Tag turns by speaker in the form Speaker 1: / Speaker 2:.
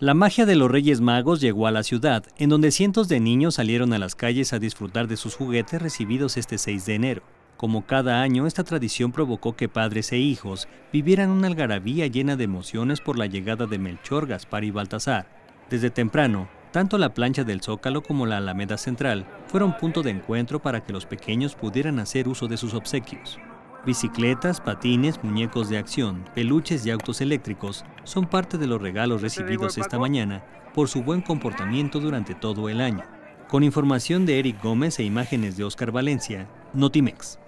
Speaker 1: La magia de los Reyes Magos llegó a la ciudad, en donde cientos de niños salieron a las calles a disfrutar de sus juguetes recibidos este 6 de enero. Como cada año, esta tradición provocó que padres e hijos vivieran una algarabía llena de emociones por la llegada de Melchor, Gaspar y Baltasar. Desde temprano, tanto la plancha del Zócalo como la Alameda Central fueron punto de encuentro para que los pequeños pudieran hacer uso de sus obsequios. Bicicletas, patines, muñecos de acción, peluches y autos eléctricos son parte de los regalos recibidos esta mañana por su buen comportamiento durante todo el año. Con información de Eric Gómez e imágenes de Oscar Valencia, Notimex.